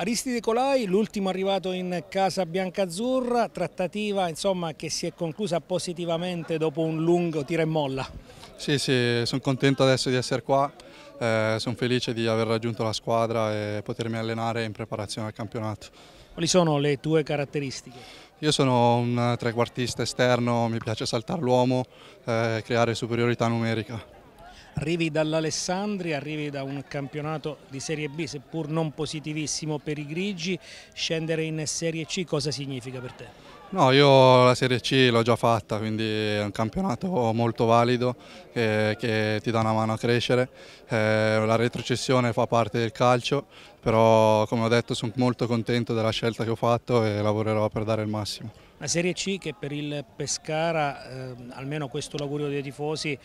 Aristide Colai, l'ultimo arrivato in casa biancazzurra, trattativa insomma, che si è conclusa positivamente dopo un lungo tira e molla. Sì, sì, sono contento adesso di essere qua, eh, sono felice di aver raggiunto la squadra e potermi allenare in preparazione al campionato. Quali sono le tue caratteristiche? Io sono un trequartista esterno, mi piace saltare l'uomo, eh, creare superiorità numerica. Arrivi dall'Alessandria, arrivi da un campionato di Serie B, seppur non positivissimo per i grigi, scendere in Serie C cosa significa per te? No, io la Serie C l'ho già fatta, quindi è un campionato molto valido che, eh, che ti dà una mano a crescere. Eh, la retrocessione fa parte del calcio, però come ho detto sono molto contento della scelta che ho fatto e lavorerò per dare il massimo. La Serie C che per il Pescara, eh, almeno questo l'augurio dei tifosi,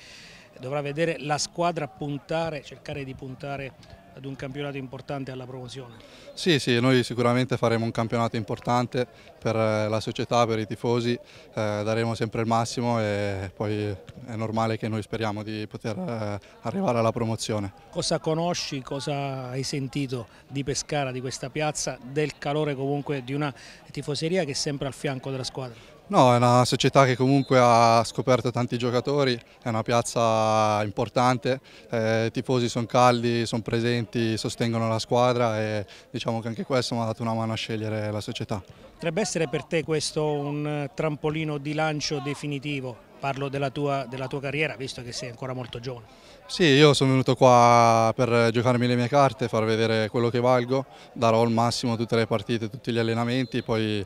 dovrà vedere la squadra puntare, cercare di puntare ad un campionato importante alla promozione. Sì, sì, noi sicuramente faremo un campionato importante per eh, la società, per i tifosi, eh, daremo sempre il massimo e poi è normale che noi speriamo di poter eh, arrivare alla promozione. Cosa conosci, cosa hai sentito di Pescara, di questa piazza, del calore comunque di una tifoseria che è sempre al fianco della squadra? No, è una società che comunque ha scoperto tanti giocatori, è una piazza importante, eh, i tifosi sono caldi, sono presenti, sostengono la squadra e diciamo che anche questo mi ha dato una mano a scegliere la società. Potrebbe essere per te questo un trampolino di lancio definitivo? Parlo della tua, della tua carriera, visto che sei ancora molto giovane. Sì, io sono venuto qua per giocarmi le mie carte, far vedere quello che valgo, darò il massimo tutte le partite, tutti gli allenamenti, poi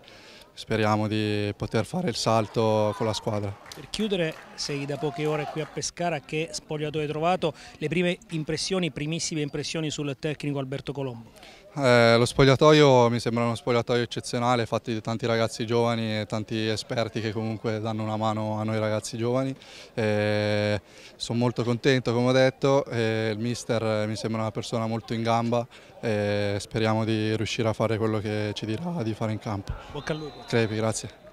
speriamo di poter fare il salto con la squadra. Per chiudere, sei da poche ore qui a Pescara, che spogliato hai trovato? Le prime impressioni, primissime impressioni sul tecnico Alberto Colombo? Eh, lo spogliatoio mi sembra uno spogliatoio eccezionale, fatto di tanti ragazzi giovani e tanti esperti che comunque danno una mano a noi ragazzi giovani. Eh, sono molto contento, come ho detto, eh, il mister mi sembra una persona molto in gamba e speriamo di riuscire a fare quello che ci dirà di fare in campo. Bocca al lupo. Crepi, grazie.